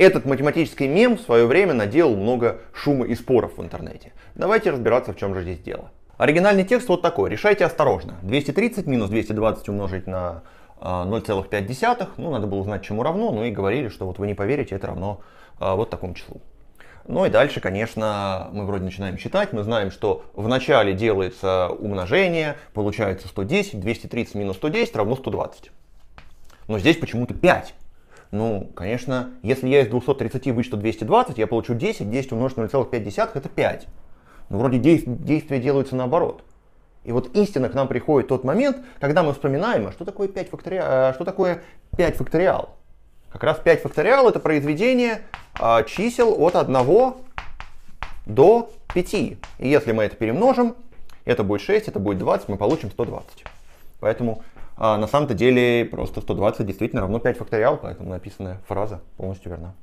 Этот математический мем в свое время наделал много шума и споров в интернете. Давайте разбираться, в чем же здесь дело. Оригинальный текст вот такой. Решайте осторожно. 230 минус 220 умножить на 0,5. А, ну, надо было узнать, чему равно. Ну и говорили, что вот вы не поверите, это равно а, вот такому числу. Ну и дальше, конечно, мы вроде начинаем считать, мы знаем, что в начале делается умножение, получается 110, 230 минус 110 равно 120. Но здесь почему-то 5. Ну, конечно, если я из 230 вычту 220, я получу 10, 10 умножить на 0,5 это 5. Но ну, вроде действия делаются наоборот. И вот истина к нам приходит тот момент, когда мы вспоминаем, а что такое 5 факториал, а что такое 5 факториал. Как раз 5 факториал это произведение а, чисел от 1 до 5. И если мы это перемножим, это будет 6, это будет 20, мы получим 120. Поэтому а на самом-то деле просто 120 действительно равно 5 факториал, поэтому написанная фраза полностью верна.